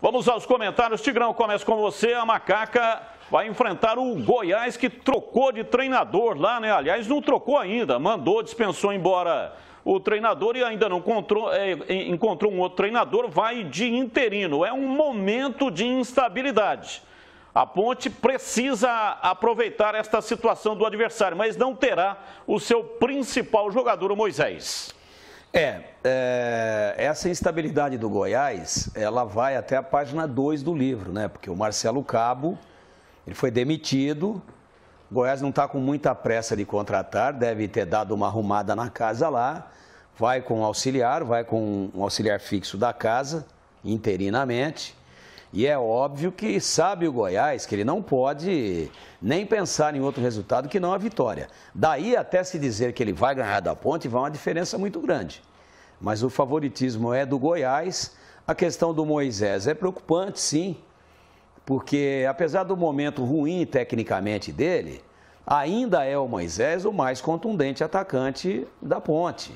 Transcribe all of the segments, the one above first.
Vamos aos comentários. Tigrão, começa com você. A Macaca vai enfrentar o Goiás, que trocou de treinador lá, né? Aliás, não trocou ainda. Mandou, dispensou embora o treinador e ainda não encontrou, é, encontrou um outro treinador. Vai de interino. É um momento de instabilidade. A Ponte precisa aproveitar esta situação do adversário, mas não terá o seu principal jogador, o Moisés. É, é, essa instabilidade do Goiás, ela vai até a página 2 do livro, né? Porque o Marcelo Cabo, ele foi demitido, o Goiás não está com muita pressa de contratar, deve ter dado uma arrumada na casa lá, vai com um auxiliar, vai com um auxiliar fixo da casa, interinamente, e é óbvio que sabe o Goiás que ele não pode nem pensar em outro resultado que não a vitória. Daí até se dizer que ele vai ganhar da ponte, vai uma diferença muito grande mas o favoritismo é do Goiás. A questão do Moisés é preocupante, sim, porque apesar do momento ruim tecnicamente dele, ainda é o Moisés o mais contundente atacante da ponte.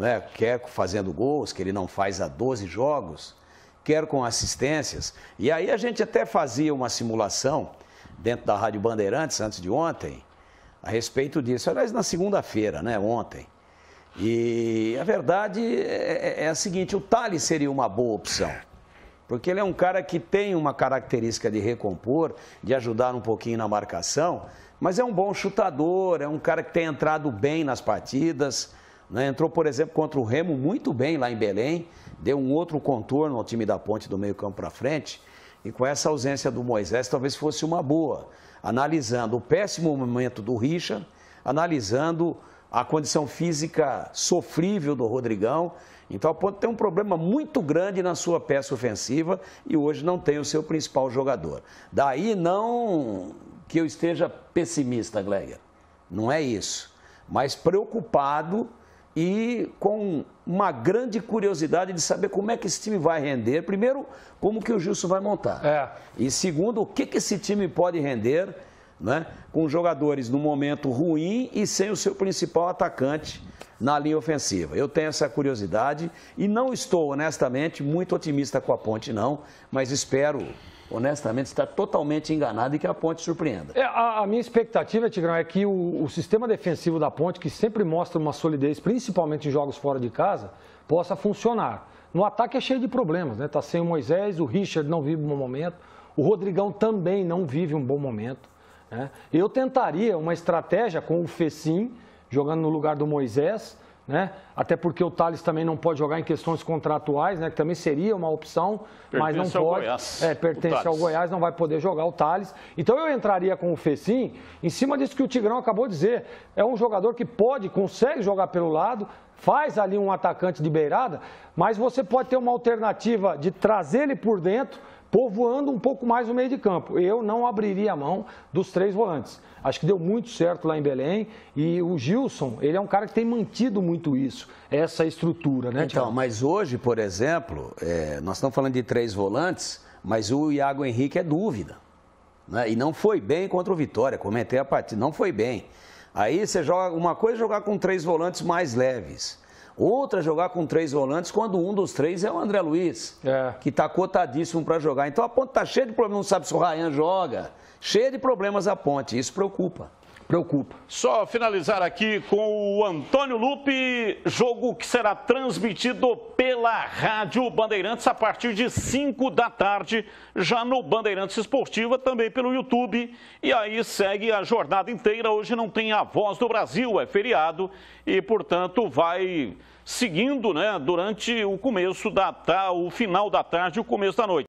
é? Quer fazendo gols, que ele não faz há 12 jogos, quer com assistências. E aí a gente até fazia uma simulação dentro da Rádio Bandeirantes antes de ontem, a respeito disso. Aliás, na segunda-feira, né, ontem. E a verdade é, é, é a seguinte: o Thales seria uma boa opção. Porque ele é um cara que tem uma característica de recompor, de ajudar um pouquinho na marcação, mas é um bom chutador, é um cara que tem entrado bem nas partidas. Né? Entrou, por exemplo, contra o Remo muito bem lá em Belém, deu um outro contorno ao time da ponte do meio-campo para frente. E com essa ausência do Moisés, talvez fosse uma boa, analisando o péssimo momento do Richard, analisando a condição física sofrível do Rodrigão. Então pode ter um problema muito grande na sua peça ofensiva e hoje não tem o seu principal jogador. Daí não que eu esteja pessimista, Gleger. Não é isso. Mas preocupado e com uma grande curiosidade de saber como é que esse time vai render. Primeiro, como que o Gilson vai montar. É. E segundo, o que, que esse time pode render né? com jogadores no momento ruim e sem o seu principal atacante na linha ofensiva. Eu tenho essa curiosidade e não estou, honestamente, muito otimista com a ponte, não, mas espero honestamente, estar totalmente enganado e que a Ponte surpreenda. É, a, a, minha expectativa, Tigrão, é que o, o, sistema defensivo da Ponte, que sempre mostra uma solidez, principalmente em jogos fora de casa, possa funcionar. No ataque é cheio de problemas, né? Está sem o Moisés, o Richard não vive um bom momento, o Rodrigão também não vive um bom momento. Né? Eu tentaria uma estratégia com o Fecim, jogando no lugar do Moisés, né? até porque o Thales também não pode jogar em questões contratuais, né? que também seria uma opção, pertence mas não pode. Goiás, é, pertence ao Goiás, não vai poder jogar o Thales. Então eu entraria com o Fecim, em cima disso que o Tigrão acabou de dizer. É um jogador que pode, consegue jogar pelo lado, faz ali um atacante de beirada, mas você pode ter uma alternativa de trazer ele por dentro povoando um pouco mais o meio de campo. Eu não abriria a mão dos três volantes. Acho que deu muito certo lá em Belém e o Gilson, ele é um cara que tem mantido muito isso, essa estrutura, né? Então, mas hoje, por exemplo, é, nós estamos falando de três volantes, mas o Iago Henrique é dúvida. Né? E não foi bem contra o Vitória, comentei a partida, não foi bem. Aí você joga, uma coisa é jogar com três volantes mais leves. Outra jogar com três volantes quando um dos três é o André Luiz, é. que está cotadíssimo para jogar. Então a ponte está cheia de problemas, não sabe se o Ryan joga. Cheia de problemas a ponte, isso preocupa preocupa. Só finalizar aqui com o Antônio Lupe, jogo que será transmitido pela Rádio Bandeirantes a partir de 5 da tarde, já no Bandeirantes Esportiva, também pelo YouTube. E aí segue a jornada inteira. Hoje não tem a voz do Brasil, é feriado e, portanto, vai seguindo né, durante o começo da o final da tarde e o começo da noite.